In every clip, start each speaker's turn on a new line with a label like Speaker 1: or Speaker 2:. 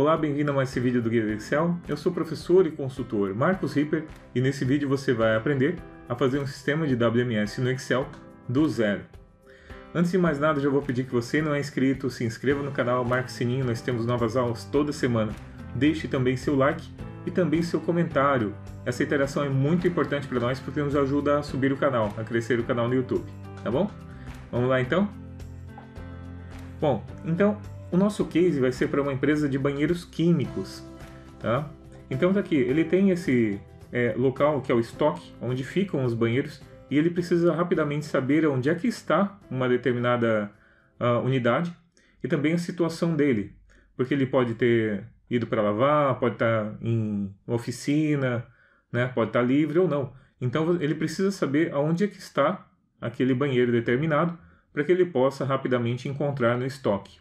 Speaker 1: Olá, bem-vindo a mais esse vídeo do Guia do Excel. Eu sou o professor e consultor Marcos Ripper e nesse vídeo você vai aprender a fazer um sistema de WMS no Excel do zero. Antes de mais nada, já vou pedir que você não é inscrito, se inscreva no canal, marque o sininho, nós temos novas aulas toda semana. Deixe também seu like e também seu comentário. Essa interação é muito importante para nós porque nos ajuda a subir o canal, a crescer o canal no YouTube, tá bom? Vamos lá então? Bom, então o nosso case vai ser para uma empresa de banheiros químicos, tá? Então tá aqui ele tem esse é, local que é o estoque, onde ficam os banheiros, e ele precisa rapidamente saber onde é que está uma determinada uh, unidade e também a situação dele, porque ele pode ter ido para lavar, pode estar tá em oficina, né? pode estar tá livre ou não. Então ele precisa saber aonde é que está aquele banheiro determinado para que ele possa rapidamente encontrar no estoque.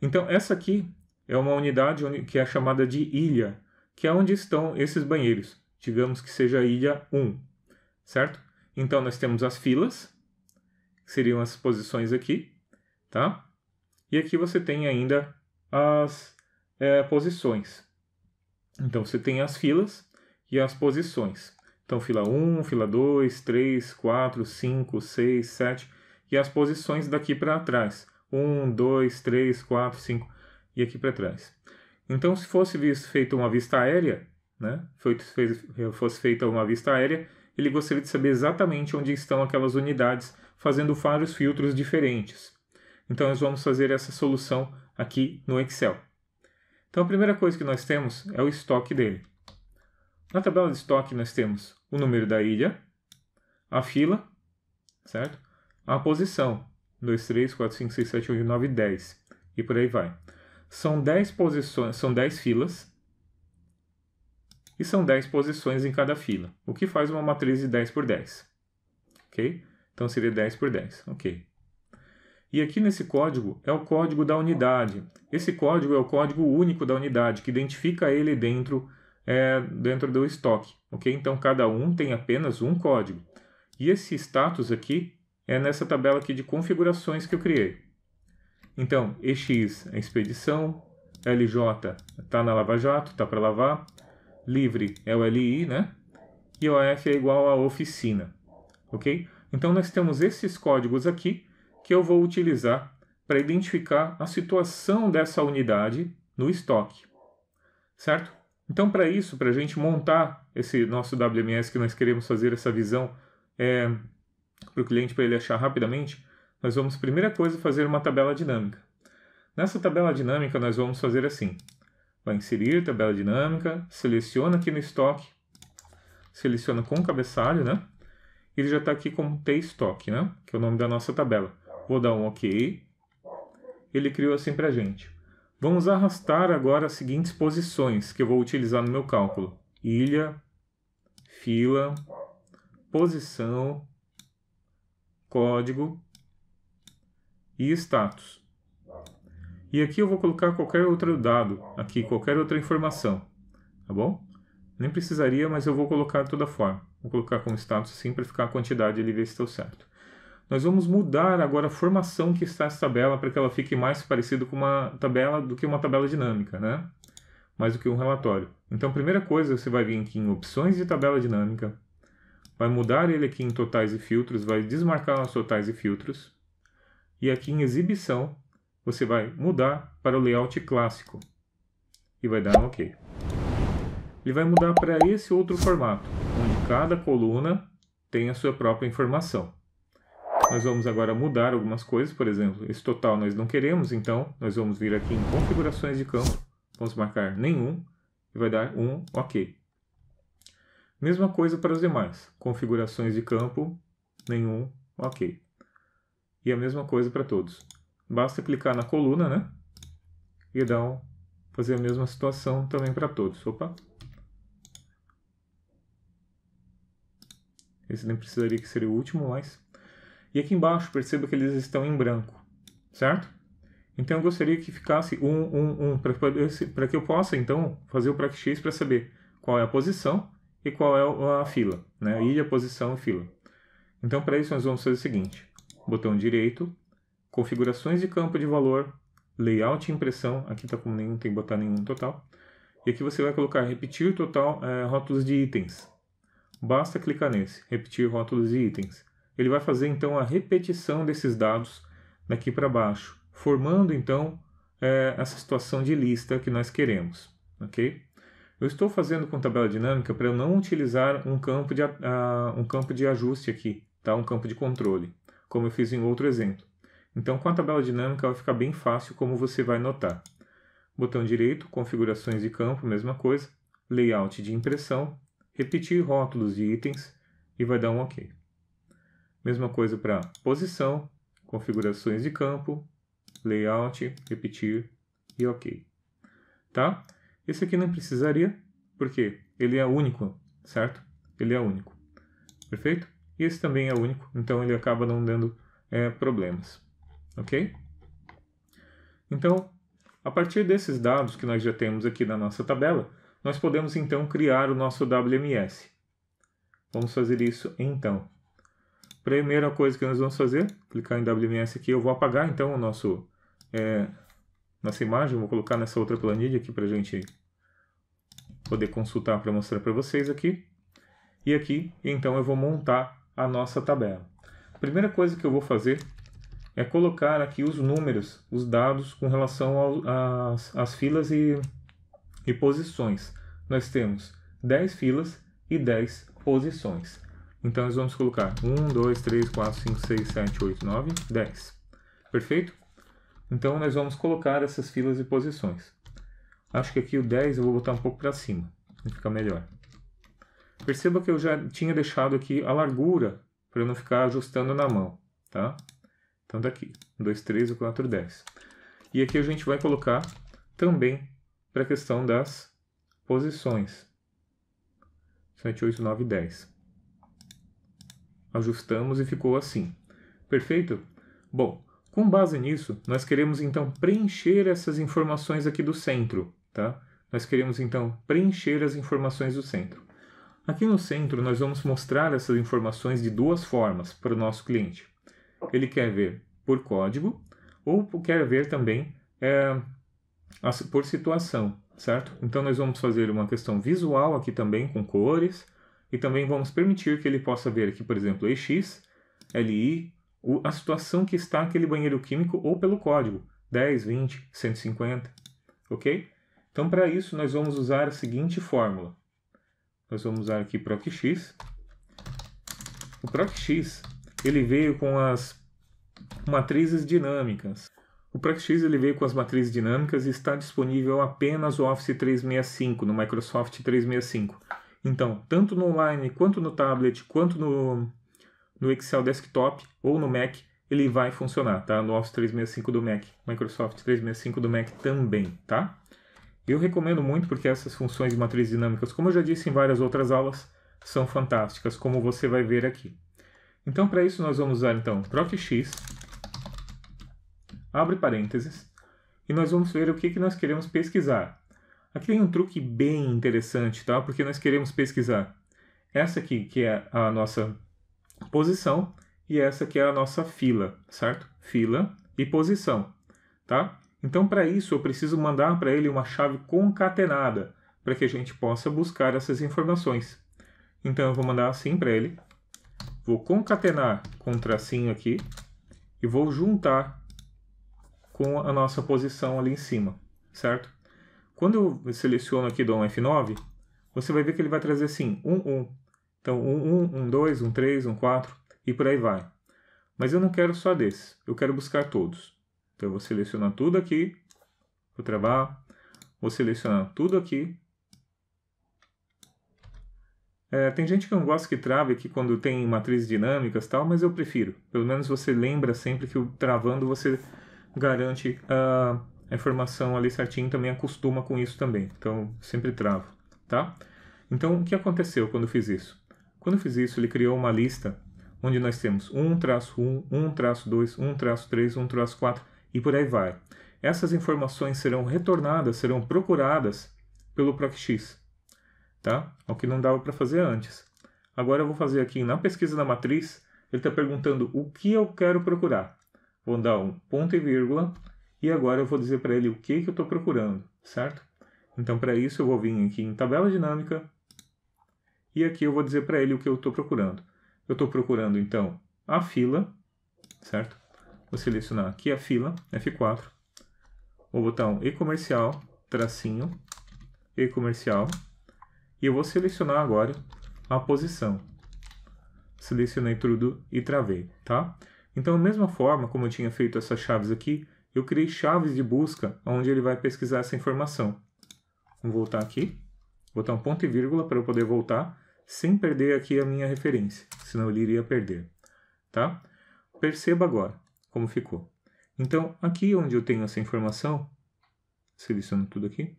Speaker 1: Então, essa aqui é uma unidade que é chamada de ilha, que é onde estão esses banheiros. Digamos que seja a ilha 1, certo? Então, nós temos as filas, que seriam as posições aqui, tá? E aqui você tem ainda as é, posições. Então, você tem as filas e as posições. Então, fila 1, fila 2, 3, 4, 5, 6, 7 e as posições daqui para trás. 1, 2, 3, 4, 5 e aqui para trás. Então, se fosse feita uma vista aérea, né, fosse feita uma vista aérea, ele gostaria de saber exatamente onde estão aquelas unidades, fazendo vários filtros diferentes. Então, nós vamos fazer essa solução aqui no Excel. Então, a primeira coisa que nós temos é o estoque dele. Na tabela de estoque, nós temos o número da ilha, a fila, certo? A posição, 2, 3, 4, 5, 6, 7, 8, 9, 10. E por aí vai. São 10 posições, são 10 filas. E são 10 posições em cada fila, o que faz uma matriz de 10 por 10. OK? Então seria 10 por 10. OK. E aqui nesse código é o código da unidade. Esse código é o código único da unidade, que identifica ele dentro, é, dentro do estoque. ok? Então cada um tem apenas um código. E esse status aqui é nessa tabela aqui de configurações que eu criei. Então, EX é expedição, LJ está na Lava Jato, está para lavar, livre é o LI, né? E OF é igual a oficina, ok? Então, nós temos esses códigos aqui que eu vou utilizar para identificar a situação dessa unidade no estoque, certo? Então, para isso, para a gente montar esse nosso WMS que nós queremos fazer essa visão é, para o cliente para ele achar rapidamente, nós vamos, primeira coisa, fazer uma tabela dinâmica. Nessa tabela dinâmica, nós vamos fazer assim. Vai inserir tabela dinâmica, seleciona aqui no estoque, seleciona com o cabeçalho, né? Ele já está aqui como T-Stock, né? Que é o nome da nossa tabela. Vou dar um OK. Ele criou assim para a gente. Vamos arrastar agora as seguintes posições que eu vou utilizar no meu cálculo. Ilha, fila, posição, código e status. E aqui eu vou colocar qualquer outro dado, aqui qualquer outra informação, tá bom? Nem precisaria, mas eu vou colocar de toda forma. Vou colocar como status assim para ficar a quantidade ele ver se deu certo. Nós vamos mudar agora a formação que está essa tabela para que ela fique mais parecida com uma tabela do que uma tabela dinâmica, né? Mais do que um relatório. Então, a primeira coisa, você vai vir aqui em opções de tabela dinâmica, vai mudar ele aqui em totais e filtros, vai desmarcar os totais e filtros. E aqui em exibição, você vai mudar para o layout clássico. E vai dar um OK. Ele vai mudar para esse outro formato, onde cada coluna tem a sua própria informação. Nós vamos agora mudar algumas coisas, por exemplo, esse total nós não queremos, então nós vamos vir aqui em configurações de campo, vamos marcar nenhum e vai dar um OK. Mesma coisa para os demais. Configurações de campo, nenhum, ok. E a mesma coisa para todos. Basta clicar na coluna, né? E dar um, fazer a mesma situação também para todos. Opa! Esse nem precisaria que seria o último, mas... E aqui embaixo, perceba que eles estão em branco, certo? Então eu gostaria que ficasse 1, 1, 1, para que eu possa, então, fazer o praxis para saber qual é a posição e qual é a fila, né? ilha, posição e fila. Então, para isso, nós vamos fazer o seguinte. Botão direito, configurações de campo de valor, layout e impressão. Aqui está com nenhum, tem que botar nenhum total. E aqui você vai colocar repetir total é, rótulos de itens. Basta clicar nesse, repetir rótulos de itens. Ele vai fazer, então, a repetição desses dados daqui para baixo, formando, então, é, essa situação de lista que nós queremos. ok? Eu estou fazendo com tabela dinâmica para eu não utilizar um campo de, uh, um campo de ajuste aqui, tá? um campo de controle, como eu fiz em outro exemplo. Então, com a tabela dinâmica vai ficar bem fácil como você vai notar. Botão direito, configurações de campo, mesma coisa. Layout de impressão, repetir rótulos de itens e vai dar um OK. Mesma coisa para posição, configurações de campo, layout, repetir e OK. Tá? Esse aqui não precisaria, porque ele é único, certo? Ele é único. Perfeito? E esse também é único, então ele acaba não dando é, problemas. Ok? Então, a partir desses dados que nós já temos aqui na nossa tabela, nós podemos então criar o nosso WMS. Vamos fazer isso então. Primeira coisa que nós vamos fazer, clicar em WMS aqui, eu vou apagar então o nosso é, nessa imagem, vou colocar nessa outra planilha aqui para a gente poder consultar para mostrar para vocês aqui. E aqui, então, eu vou montar a nossa tabela. A primeira coisa que eu vou fazer é colocar aqui os números, os dados com relação às filas e, e posições. Nós temos 10 filas e 10 posições. Então, nós vamos colocar 1, 2, 3, 4, 5, 6, 7, 8, 9, 10. Perfeito? Então nós vamos colocar essas filas e posições. Acho que aqui o 10 eu vou botar um pouco para cima, ficar melhor. Perceba que eu já tinha deixado aqui a largura para eu não ficar ajustando na mão, tá? Então daqui, 2, 3, 4, 10. E aqui a gente vai colocar também para a questão das posições. 7, 8, 9, 10. Ajustamos e ficou assim. Perfeito? Bom, com base nisso, nós queremos então preencher essas informações aqui do centro, tá? Nós queremos então preencher as informações do centro. Aqui no centro, nós vamos mostrar essas informações de duas formas para o nosso cliente. Ele quer ver por código ou quer ver também é, por situação, certo? Então nós vamos fazer uma questão visual aqui também com cores e também vamos permitir que ele possa ver aqui, por exemplo, EX, LI, o, a situação que está aquele banheiro químico ou pelo código 10, 20, 150, ok? Então, para isso, nós vamos usar a seguinte fórmula. Nós vamos usar aqui PROCX. O PROCX ele veio com as matrizes dinâmicas. O PROCX ele veio com as matrizes dinâmicas e está disponível apenas no Office 365, no Microsoft 365. Então, tanto no online, quanto no tablet, quanto no, no Excel Desktop ou no Mac, ele vai funcionar, tá? No Office 365 do Mac, Microsoft 365 do Mac também, tá? Eu recomendo muito porque essas funções de matriz dinâmicas, como eu já disse em várias outras aulas, são fantásticas, como você vai ver aqui. Então, para isso, nós vamos usar, então, X, abre parênteses, e nós vamos ver o que, que nós queremos pesquisar. Aqui tem um truque bem interessante, tá? Porque nós queremos pesquisar essa aqui, que é a nossa posição e essa que é a nossa fila, certo? Fila e posição, tá? Então, para isso, eu preciso mandar para ele uma chave concatenada para que a gente possa buscar essas informações. Então, eu vou mandar assim para ele. Vou concatenar com um tracinho aqui e vou juntar com a nossa posição ali em cima, certo? Quando eu seleciono aqui, dou um F9, você vai ver que ele vai trazer assim, 1, 1. Então, um 1, um 2, um 3, um 4 e por aí vai. Mas eu não quero só desses, eu quero buscar todos. Então, eu vou selecionar tudo aqui, vou travar, vou selecionar tudo aqui. É, tem gente que não gosta que trave aqui quando tem matrizes dinâmicas tal, mas eu prefiro. Pelo menos você lembra sempre que o travando você garante a, ah, a informação ali certinho, também acostuma com isso também. Então, sempre travo, tá? Então, o que aconteceu quando eu fiz isso? Quando eu fiz isso, ele criou uma lista onde nós temos 1 traço 1, 1 traço 2, 1 traço 3, 1 traço 4 e por aí vai. Essas informações serão retornadas, serão procuradas pelo PROCX, tá? O que não dava para fazer antes. Agora eu vou fazer aqui na pesquisa da matriz, ele está perguntando o que eu quero procurar. Vou dar um ponto e vírgula e agora eu vou dizer para ele o que, que eu estou procurando, certo? Então para isso eu vou vir aqui em tabela dinâmica, e aqui eu vou dizer para ele o que eu estou procurando. Eu estou procurando, então, a fila, certo? Vou selecionar aqui a fila, F4, vou botar um e-comercial, tracinho, e-comercial, e eu vou selecionar agora a posição. Selecionei tudo e travei, tá? Então, da mesma forma como eu tinha feito essas chaves aqui, eu criei chaves de busca onde ele vai pesquisar essa informação. Vou voltar aqui, vou botar um ponto e vírgula para eu poder voltar sem perder aqui a minha referência, senão ele iria perder, tá? Perceba agora como ficou. Então, aqui onde eu tenho essa informação, seleciono tudo aqui,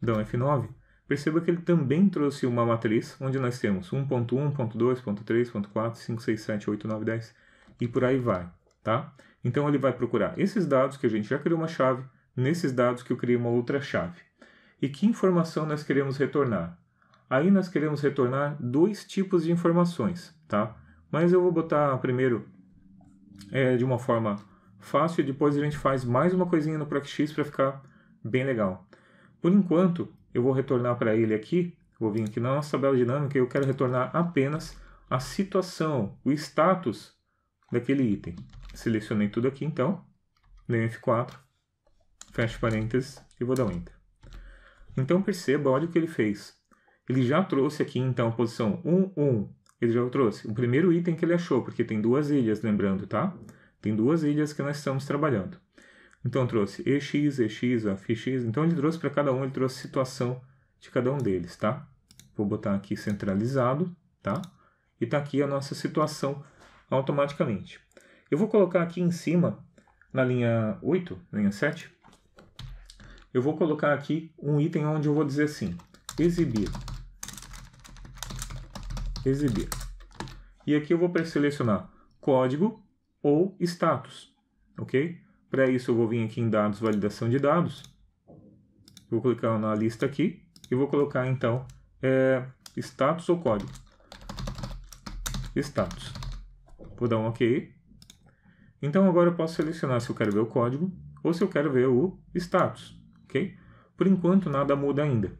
Speaker 1: dá um F9, perceba que ele também trouxe uma matriz onde nós temos 1.1, 1.2, 1.3, 1.4, 5, 6, 7, 8, 9, 10 e por aí vai, tá? Então, ele vai procurar esses dados que a gente já criou uma chave, nesses dados que eu criei uma outra chave. E que informação nós queremos retornar? Aí nós queremos retornar dois tipos de informações, tá? Mas eu vou botar primeiro é, de uma forma fácil, e depois a gente faz mais uma coisinha no ProcX para ficar bem legal. Por enquanto, eu vou retornar para ele aqui, vou vir aqui na nossa tabela dinâmica e eu quero retornar apenas a situação, o status daquele item. Selecionei tudo aqui então, dei um F4, fecho parênteses e vou dar um Enter. Então perceba, olha o que ele fez. Ele já trouxe aqui então posição 1, 1. Ele já trouxe o primeiro item que ele achou, porque tem duas ilhas, lembrando, tá? Tem duas ilhas que nós estamos trabalhando. Então trouxe EX, EX, AFX. Então ele trouxe para cada um, ele trouxe situação de cada um deles, tá? Vou botar aqui centralizado, tá? E tá aqui a nossa situação automaticamente. Eu vou colocar aqui em cima, na linha 8, linha 7, eu vou colocar aqui um item onde eu vou dizer assim, exibir exibir. E aqui eu vou selecionar código ou status, ok? Para isso eu vou vir aqui em dados, validação de dados, vou clicar na lista aqui e vou colocar então é, status ou código. Status. Vou dar um OK. Então agora eu posso selecionar se eu quero ver o código ou se eu quero ver o status, ok? Por enquanto nada muda ainda.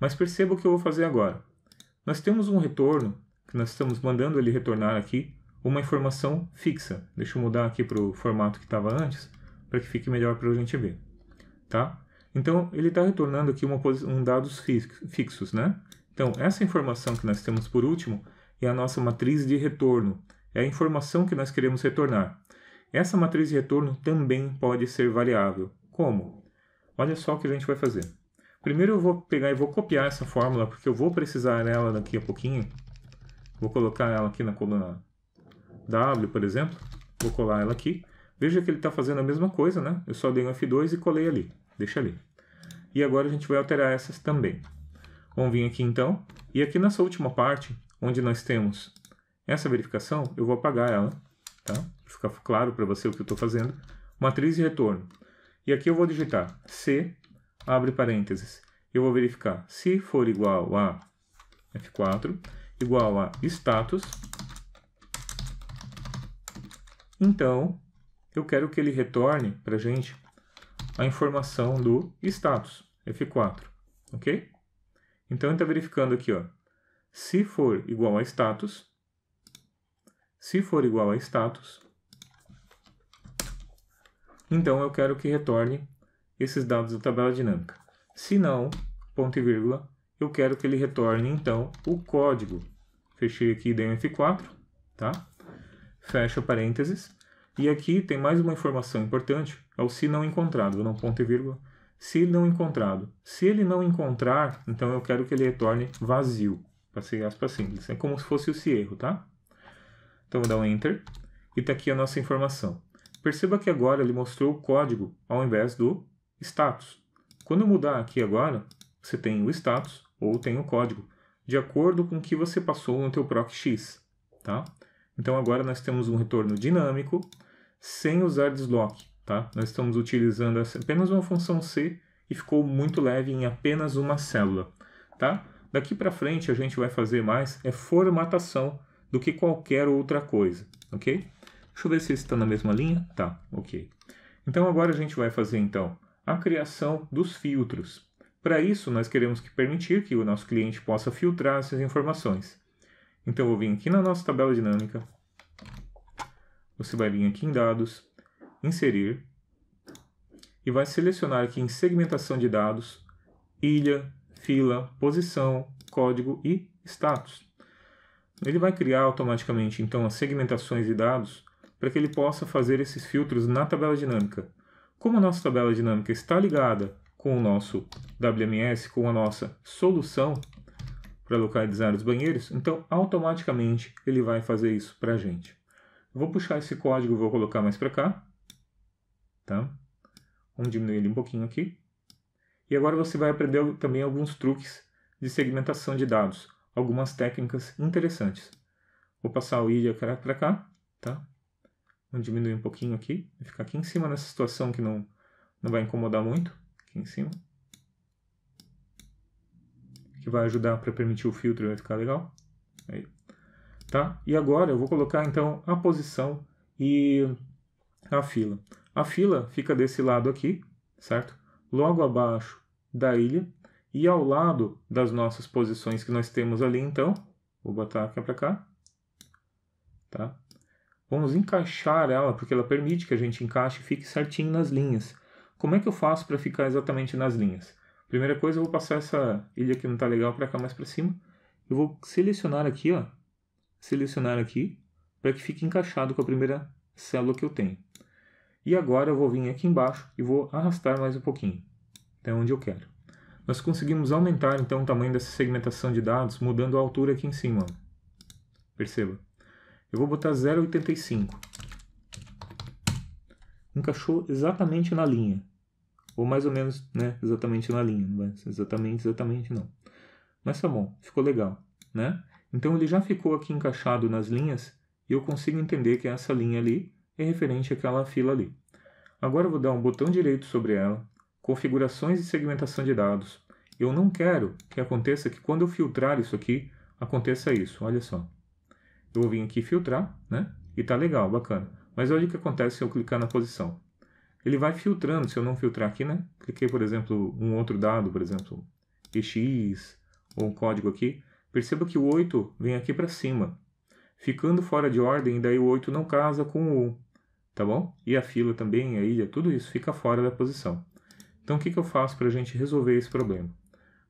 Speaker 1: Mas perceba o que eu vou fazer agora nós temos um retorno, que nós estamos mandando ele retornar aqui, uma informação fixa. Deixa eu mudar aqui para o formato que estava antes, para que fique melhor para a gente ver. Tá? Então, ele está retornando aqui uma, um dados fixos, né? Então, essa informação que nós temos por último é a nossa matriz de retorno. É a informação que nós queremos retornar. Essa matriz de retorno também pode ser variável. Como? Olha só o que a gente vai fazer. Primeiro eu vou pegar e vou copiar essa fórmula, porque eu vou precisar dela daqui a pouquinho. Vou colocar ela aqui na coluna W, por exemplo. Vou colar ela aqui. Veja que ele está fazendo a mesma coisa, né? Eu só dei um F2 e colei ali. Deixa ali. E agora a gente vai alterar essas também. Vamos vir aqui então. E aqui nessa última parte, onde nós temos essa verificação, eu vou apagar ela. Tá? ficar claro para você o que eu estou fazendo. Matriz de retorno. E aqui eu vou digitar C abre parênteses, eu vou verificar se for igual a F4, igual a status, então eu quero que ele retorne para a gente a informação do status, F4, ok? Então ele está verificando aqui, ó, se for igual a status, se for igual a status, então eu quero que retorne esses dados da tabela dinâmica. Se não, ponto e vírgula, eu quero que ele retorne então o código. Fechei aqui, dei um F4, tá? Fecha parênteses. E aqui tem mais uma informação importante, é o se não encontrado, não ponto e vírgula, se não encontrado. Se ele não encontrar, então eu quero que ele retorne vazio, passei aspas simples, é como se fosse o se erro, tá? Então vou dar um enter, e está aqui a nossa informação. Perceba que agora ele mostrou o código ao invés do status. Quando eu mudar aqui agora, você tem o status ou tem o código, de acordo com o que você passou no teu PROC-X. Tá? Então agora nós temos um retorno dinâmico sem usar deslock. Tá? Nós estamos utilizando apenas uma função C e ficou muito leve em apenas uma célula. Tá? Daqui para frente a gente vai fazer mais é formatação do que qualquer outra coisa, ok? Deixa eu ver se está na mesma linha. Tá, ok. Então agora a gente vai fazer então a criação dos filtros. Para isso, nós queremos que permitir que o nosso cliente possa filtrar essas informações. Então, eu vou vir aqui na nossa tabela dinâmica, você vai vir aqui em dados, inserir, e vai selecionar aqui em segmentação de dados, ilha, fila, posição, código e status. Ele vai criar automaticamente, então, as segmentações de dados para que ele possa fazer esses filtros na tabela dinâmica. Como a nossa tabela dinâmica está ligada com o nosso WMS, com a nossa solução para localizar os banheiros, então automaticamente ele vai fazer isso para a gente. vou puxar esse código, vou colocar mais para cá, tá? Vamos diminuir ele um pouquinho aqui. E agora você vai aprender também alguns truques de segmentação de dados, algumas técnicas interessantes. Vou passar o id para cá, tá? Vou diminuir um pouquinho aqui. ficar aqui em cima nessa situação que não, não vai incomodar muito. Aqui em cima. Que vai ajudar para permitir o filtro, vai ficar legal. Aí. Tá? E agora eu vou colocar então a posição e a fila. A fila fica desse lado aqui, certo? Logo abaixo da ilha. E ao lado das nossas posições que nós temos ali, então, vou botar aqui para cá, tá? Vamos encaixar ela, porque ela permite que a gente encaixe e fique certinho nas linhas. Como é que eu faço para ficar exatamente nas linhas? Primeira coisa, eu vou passar essa ilha que não está legal para cá mais para cima. Eu vou selecionar aqui, ó, selecionar aqui, para que fique encaixado com a primeira célula que eu tenho. E agora eu vou vir aqui embaixo e vou arrastar mais um pouquinho, até onde eu quero. Nós conseguimos aumentar então o tamanho dessa segmentação de dados, mudando a altura aqui em cima. Perceba. Eu vou botar 0,85. Encaixou exatamente na linha. Ou mais ou menos, né? Exatamente na linha. exatamente, exatamente não. Mas tá bom, ficou legal, né? Então ele já ficou aqui encaixado nas linhas e eu consigo entender que essa linha ali é referente àquela fila ali. Agora eu vou dar um botão direito sobre ela, configurações e segmentação de dados. Eu não quero que aconteça que quando eu filtrar isso aqui, aconteça isso, olha só. Eu vou vir aqui filtrar, né? E tá legal, bacana. Mas olha o que acontece se eu clicar na posição. Ele vai filtrando, se eu não filtrar aqui, né? Cliquei, por exemplo, um outro dado, por exemplo, EX, ou um código aqui. Perceba que o 8 vem aqui para cima, ficando fora de ordem, daí o 8 não casa com o 1, tá bom? E a fila também, a ilha, tudo isso fica fora da posição. Então o que, que eu faço para a gente resolver esse problema?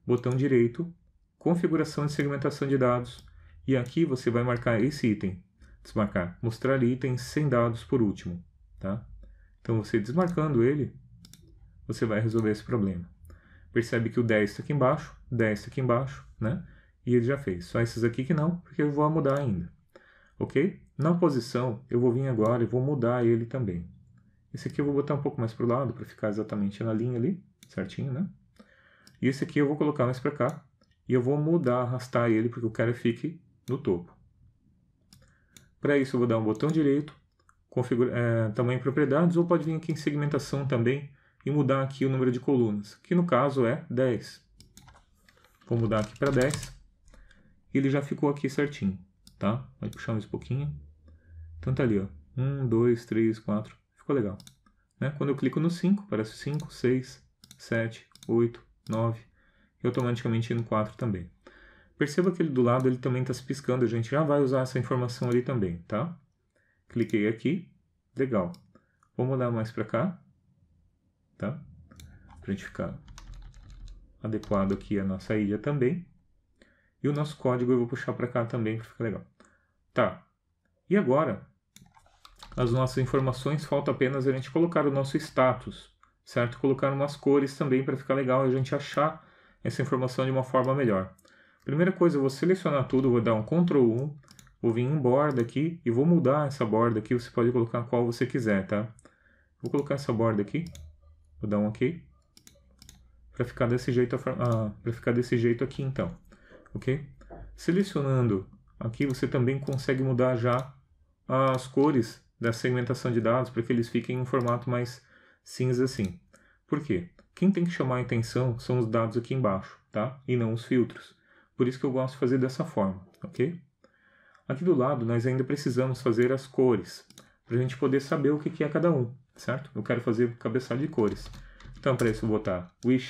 Speaker 1: Botão direito, configuração de segmentação de dados, e aqui você vai marcar esse item. Desmarcar. Mostrar itens sem dados por último. Tá? Então você desmarcando ele, você vai resolver esse problema. Percebe que o 10 está aqui embaixo, 10 está aqui embaixo, né? E ele já fez. Só esses aqui que não, porque eu vou mudar ainda. Ok? Na posição, eu vou vir agora e vou mudar ele também. Esse aqui eu vou botar um pouco mais para o lado, para ficar exatamente na linha ali, certinho, né? E esse aqui eu vou colocar mais para cá. E eu vou mudar, arrastar ele, porque eu quero que fique no topo. Para isso, eu vou dar um botão direito, configura, é, tamanho e propriedades, ou pode vir aqui em segmentação também e mudar aqui o número de colunas, que no caso é 10. Vou mudar aqui para 10. e Ele já ficou aqui certinho, tá? Vai puxar mais um pouquinho. Então tá ali, ó. 1, 2, 3, 4. Ficou legal. Né? Quando eu clico no 5, aparece 5, 6, 7, 8, 9 e automaticamente no 4 também. Perceba que ele do lado ele também está se piscando, a gente já vai usar essa informação ali também, tá? Cliquei aqui, legal. Vamos olhar mais para cá, tá? Para a gente ficar adequado aqui a nossa ilha também. E o nosso código eu vou puxar para cá também para ficar legal. Tá, e agora as nossas informações, falta apenas a gente colocar o nosso status, certo? Colocar umas cores também para ficar legal a gente achar essa informação de uma forma melhor. Primeira coisa, eu vou selecionar tudo, vou dar um Ctrl 1, vou vir em borda aqui e vou mudar essa borda aqui, você pode colocar qual você quiser, tá? Vou colocar essa borda aqui, vou dar um OK, para ficar desse jeito, ah, para ficar desse jeito aqui então, ok? Selecionando aqui, você também consegue mudar já as cores da segmentação de dados para que eles fiquem em um formato mais cinza assim. Por quê? Quem tem que chamar a atenção são os dados aqui embaixo, tá? E não os filtros. Por isso que eu gosto de fazer dessa forma, ok? Aqui do lado nós ainda precisamos fazer as cores, para a gente poder saber o que é cada um, certo? Eu quero fazer cabeçalho de cores. Então para isso eu vou botar o IX,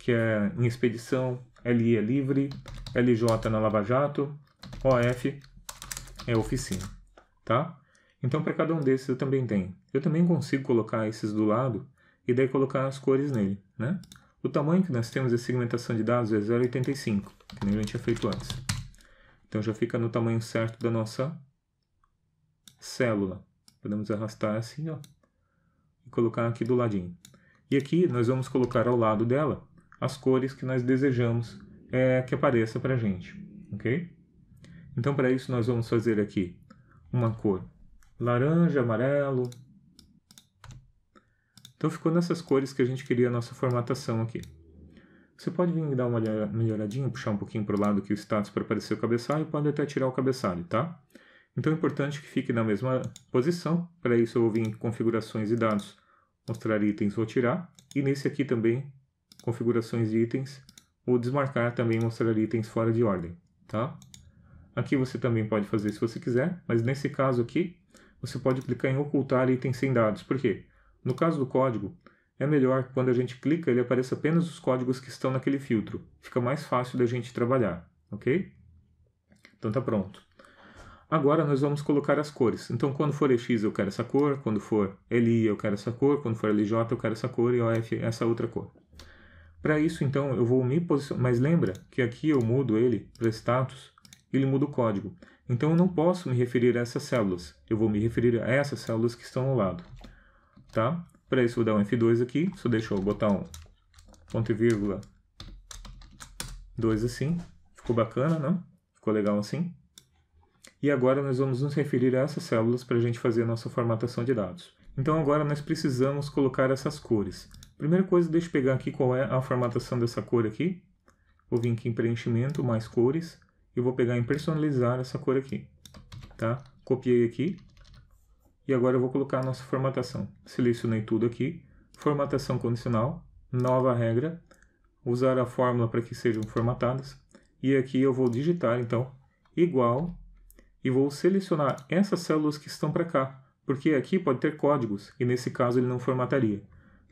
Speaker 1: que é em expedição, LI é livre, LJ na Lava Jato, OF é oficina, tá? Então para cada um desses eu também tenho. Eu também consigo colocar esses do lado e daí colocar as cores nele, né? O tamanho que nós temos de segmentação de dados é 0,85, que nem a gente tinha feito antes. Então já fica no tamanho certo da nossa célula. Podemos arrastar assim, ó, e colocar aqui do ladinho. E aqui nós vamos colocar ao lado dela as cores que nós desejamos é, que apareça para a gente, ok? Então para isso nós vamos fazer aqui uma cor laranja, amarelo, então ficou nessas cores que a gente queria a nossa formatação aqui. Você pode vir dar uma melhoradinha, puxar um pouquinho para o lado aqui o status para aparecer o cabeçalho, pode até tirar o cabeçalho, tá? Então é importante que fique na mesma posição, para isso eu vou vir em configurações e dados, mostrar itens, vou tirar, e nesse aqui também, configurações de itens, vou desmarcar também mostrar itens fora de ordem, tá? Aqui você também pode fazer se você quiser, mas nesse caso aqui, você pode clicar em ocultar itens sem dados, por quê? No caso do código, é melhor que quando a gente clica ele apareça apenas os códigos que estão naquele filtro. Fica mais fácil da gente trabalhar, ok? Então tá pronto. Agora nós vamos colocar as cores. Então quando for EX eu quero essa cor, quando for LI eu quero essa cor, quando for LJ eu quero essa cor e OF essa outra cor. Para isso então eu vou me posicionar, mas lembra que aqui eu mudo ele para status, ele muda o código. Então eu não posso me referir a essas células, eu vou me referir a essas células que estão ao lado tá? Para isso vou dar um F2 aqui, só deixa eu botar um ponto e vírgula 2 assim, ficou bacana, não? Ficou legal assim? E agora nós vamos nos referir a essas células para a gente fazer a nossa formatação de dados. Então agora nós precisamos colocar essas cores. Primeira coisa, deixa eu pegar aqui qual é a formatação dessa cor aqui. Vou vir aqui em preenchimento, mais cores, e vou pegar em personalizar essa cor aqui, tá? Copiei aqui, e agora eu vou colocar a nossa formatação. Selecionei tudo aqui. Formatação condicional. Nova regra. Usar a fórmula para que sejam formatadas. E aqui eu vou digitar, então, igual. E vou selecionar essas células que estão para cá. Porque aqui pode ter códigos. E nesse caso ele não formataria.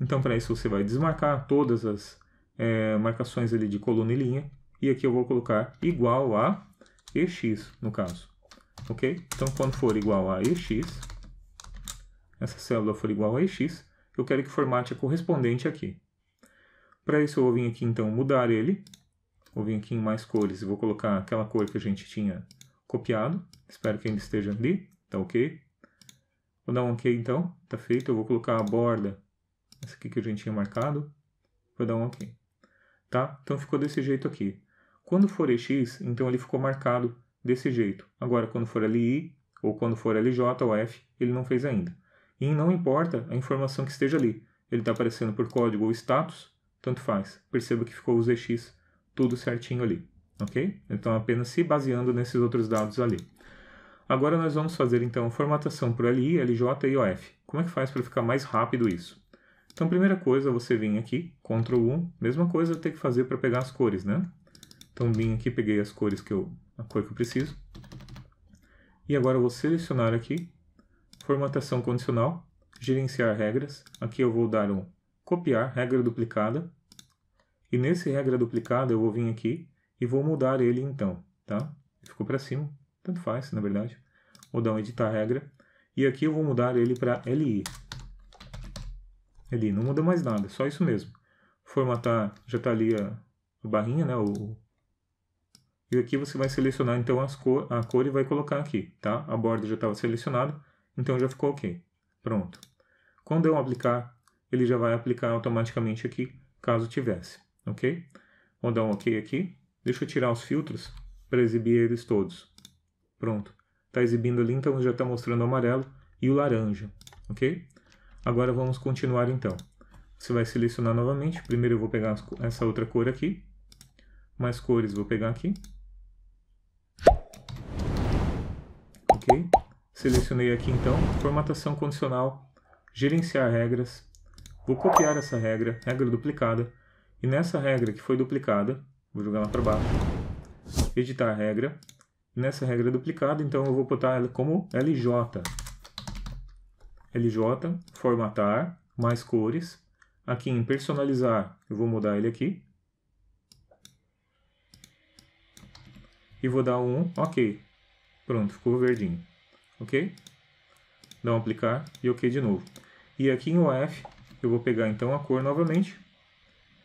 Speaker 1: Então, para isso, você vai desmarcar todas as é, marcações ali de coluna e linha. E aqui eu vou colocar igual a EX, no caso. Ok? Então, quando for igual a EX, essa célula for igual a EX, eu quero que formate a correspondente aqui. Para isso eu vou vir aqui então mudar ele, vou vir aqui em mais cores e vou colocar aquela cor que a gente tinha copiado, espero que ainda esteja ali, Está ok. Vou dar um ok então, está feito, eu vou colocar a borda, essa aqui que a gente tinha marcado, vou dar um ok. Tá? Então ficou desse jeito aqui. Quando for EX, então ele ficou marcado desse jeito. Agora, quando for LI, ou quando for LJ ou F, ele não fez ainda e não importa a informação que esteja ali. Ele está aparecendo por código ou status, tanto faz. Perceba que ficou o ZX tudo certinho ali, ok? Então, apenas se baseando nesses outros dados ali. Agora nós vamos fazer então formatação por LI, LJ e OF. Como é que faz para ficar mais rápido isso? Então, primeira coisa, você vem aqui, Ctrl 1, mesma coisa tem que fazer para pegar as cores, né? Então, vim aqui, peguei as cores que eu, a cor que eu preciso. E agora eu vou selecionar aqui formatação condicional, gerenciar regras. Aqui eu vou dar um copiar, regra duplicada. E nesse regra duplicada eu vou vir aqui e vou mudar ele então, tá? Ficou para cima, tanto faz, na verdade. Vou dar um editar regra. E aqui eu vou mudar ele para LI. LI, não muda mais nada, só isso mesmo. Formatar, já está ali a, a, barrinha, né? O, e aqui você vai selecionar então as cor, a cor e vai colocar aqui, tá? A borda já estava selecionada. Então já ficou ok. Pronto. Quando eu aplicar, ele já vai aplicar automaticamente aqui, caso tivesse, ok? Vou dar um ok aqui. Deixa eu tirar os filtros para exibir eles todos. Pronto. Está exibindo ali, então já está mostrando o amarelo e o laranja, ok? Agora vamos continuar então. Você vai selecionar novamente. Primeiro eu vou pegar essa outra cor aqui. Mais cores vou pegar aqui. Ok? Selecionei aqui então, formatação condicional, gerenciar regras. Vou copiar essa regra, regra duplicada. E nessa regra que foi duplicada, vou jogar lá para baixo, editar a regra. Nessa regra duplicada, então eu vou botar ela como LJ. LJ, formatar, mais cores. Aqui em personalizar, eu vou mudar ele aqui. E vou dar um OK. Pronto, ficou verdinho ok? Dá um aplicar e ok de novo. E aqui em OF, eu vou pegar então a cor novamente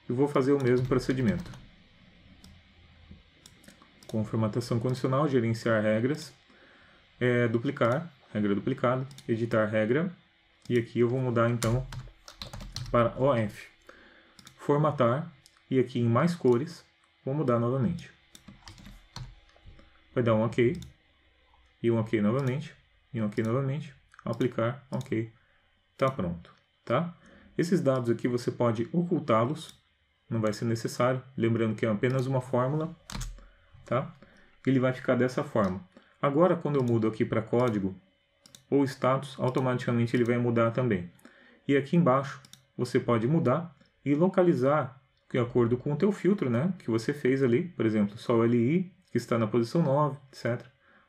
Speaker 1: e vou fazer o mesmo procedimento. Com formatação condicional, gerenciar regras, é, duplicar, regra duplicada, editar regra, e aqui eu vou mudar então para OF. Formatar, e aqui em mais cores, vou mudar novamente. Vai dar um OK, e um OK novamente em OK novamente, aplicar, OK, está pronto, tá? Esses dados aqui você pode ocultá-los, não vai ser necessário, lembrando que é apenas uma fórmula, tá? Ele vai ficar dessa forma. Agora, quando eu mudo aqui para código ou status, automaticamente ele vai mudar também. E aqui embaixo você pode mudar e localizar de acordo com o teu filtro, né, que você fez ali, por exemplo, só o LI, que está na posição 9, etc.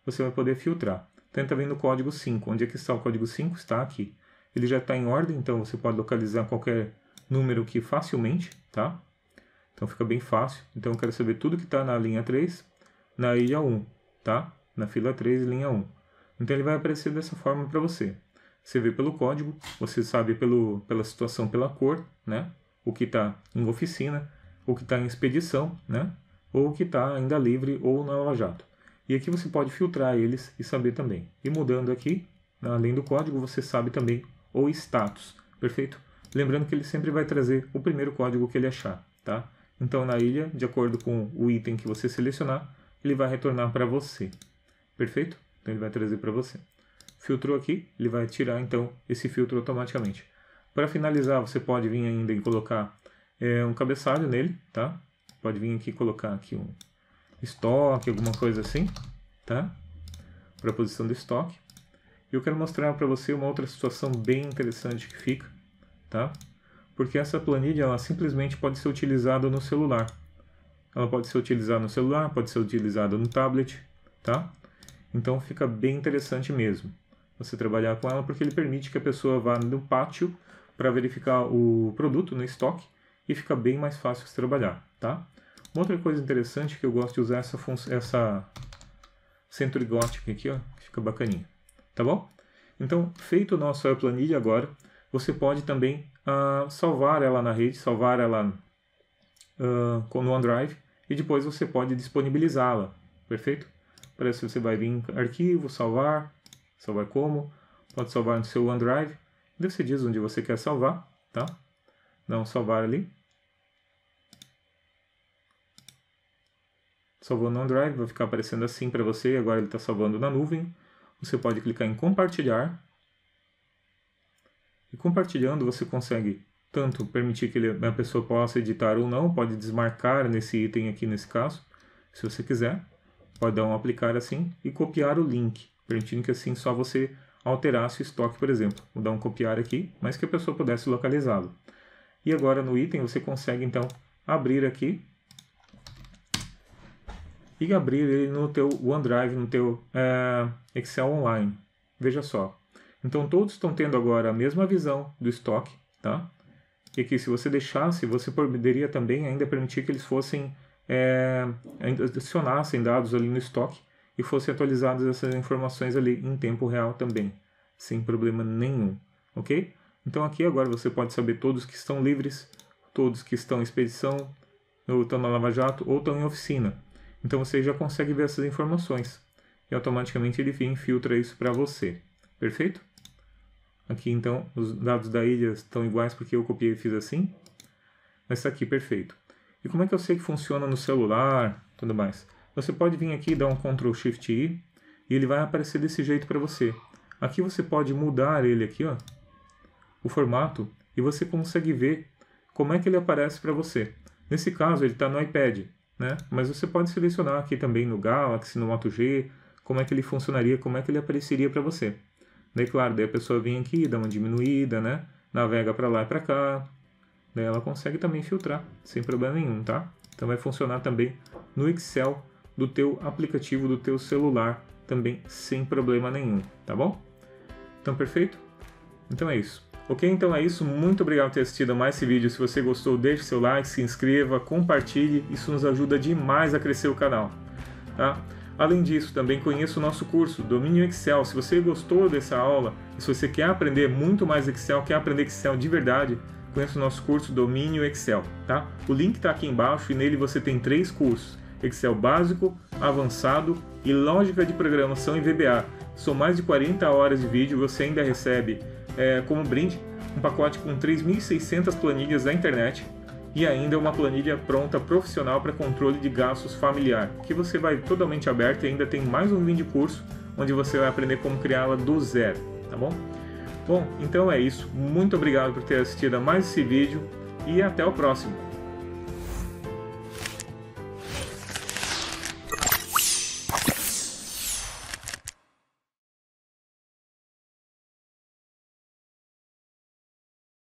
Speaker 1: Você vai poder filtrar tenta vir no código 5. Onde é que está o código 5? Está aqui. Ele já está em ordem, então você pode localizar qualquer número aqui facilmente, tá? Então fica bem fácil. Então eu quero saber tudo que está na linha 3, na ilha 1, tá? Na fila 3, linha 1. Então ele vai aparecer dessa forma para você. Você vê pelo código, você sabe pelo, pela situação, pela cor, né? O que está em oficina, o que está em expedição, né? Ou o que está ainda livre ou na Lava Jato. E aqui você pode filtrar eles e saber também. E mudando aqui, além do código, você sabe também o status, perfeito? Lembrando que ele sempre vai trazer o primeiro código que ele achar, tá? Então na ilha, de acordo com o item que você selecionar, ele vai retornar para você, perfeito? Então ele vai trazer para você. Filtrou aqui, ele vai tirar então esse filtro automaticamente. Para finalizar, você pode vir ainda e colocar é, um cabeçalho nele, tá? Pode vir aqui e colocar aqui um estoque, alguma coisa assim, tá? Para a posição do estoque. E eu quero mostrar para você uma outra situação bem interessante que fica, tá? Porque essa planilha ela simplesmente pode ser utilizada no celular. Ela pode ser utilizada no celular, pode ser utilizada no tablet, tá? Então fica bem interessante mesmo você trabalhar com ela porque ele permite que a pessoa vá no pátio para verificar o produto no estoque e fica bem mais fácil de trabalhar, tá? Uma outra coisa interessante que eu gosto de usar é essa, essa century gothic aqui, ó, fica bacaninha. Tá bom? Então, feito o nosso planilha agora, você pode também uh, salvar ela na rede, salvar ela uh, no OneDrive e depois você pode disponibilizá-la, perfeito? Parece que você vai vir em arquivo, salvar, salvar como, pode salvar no seu OneDrive, daí você diz onde você quer salvar, tá? Dá um salvar ali. salvou no OneDrive, vai ficar aparecendo assim para você, agora ele está salvando na nuvem. Você pode clicar em compartilhar. E compartilhando você consegue tanto permitir que a pessoa possa editar ou não, pode desmarcar nesse item aqui nesse caso, se você quiser. Pode dar um aplicar assim e copiar o link, permitindo que assim só você alterasse o estoque, por exemplo. Vou dar um copiar aqui, mas que a pessoa pudesse localizá-lo. E agora no item você consegue então abrir aqui e abrir ele no teu OneDrive, no teu é, Excel online. Veja só. Então todos estão tendo agora a mesma visão do estoque, tá? E que se você deixasse, você poderia também ainda permitir que eles fossem é, adicionassem dados ali no estoque e fossem atualizadas essas informações ali em tempo real também, sem problema nenhum, ok? Então aqui agora você pode saber todos que estão livres, todos que estão em expedição, ou estão na Lava Jato, ou estão em oficina. Então você já consegue ver essas informações e automaticamente ele filtra isso para você. Perfeito? Aqui então os dados da ilha estão iguais porque eu copiei e fiz assim. Mas está aqui, perfeito. E como é que eu sei que funciona no celular tudo mais? Você pode vir aqui e dar um Ctrl Shift I e ele vai aparecer desse jeito para você. Aqui você pode mudar ele aqui, ó, o formato, e você consegue ver como é que ele aparece para você. Nesse caso, ele está no iPad, né? Mas você pode selecionar aqui também no Galaxy, no Moto G, como é que ele funcionaria, como é que ele apareceria para você. Daí, claro, daí a pessoa vem aqui, dá uma diminuída, né? Navega para lá e para cá. Daí ela consegue também filtrar, sem problema nenhum, tá? Então vai funcionar também no Excel do teu aplicativo, do teu celular, também sem problema nenhum, tá bom? Então, perfeito? Então é isso. Ok, então é isso. Muito obrigado por ter assistido a mais esse vídeo. Se você gostou, deixe seu like, se inscreva, compartilhe. Isso nos ajuda demais a crescer o canal. Tá? Além disso, também conheça o nosso curso Domínio Excel. Se você gostou dessa aula, se você quer aprender muito mais Excel, quer aprender Excel de verdade, conheça o nosso curso Domínio Excel. Tá? O link está aqui embaixo e nele você tem três cursos. Excel básico, avançado e lógica de programação em VBA. São mais de 40 horas de vídeo, você ainda recebe é, como brinde um pacote com 3.600 planilhas da internet e ainda uma planilha pronta profissional para controle de gastos familiar, que você vai totalmente aberta e ainda tem mais um vídeo curso onde você vai aprender como criá-la do zero, tá bom? Bom, então é isso. Muito obrigado por ter assistido a mais esse vídeo e até o próximo.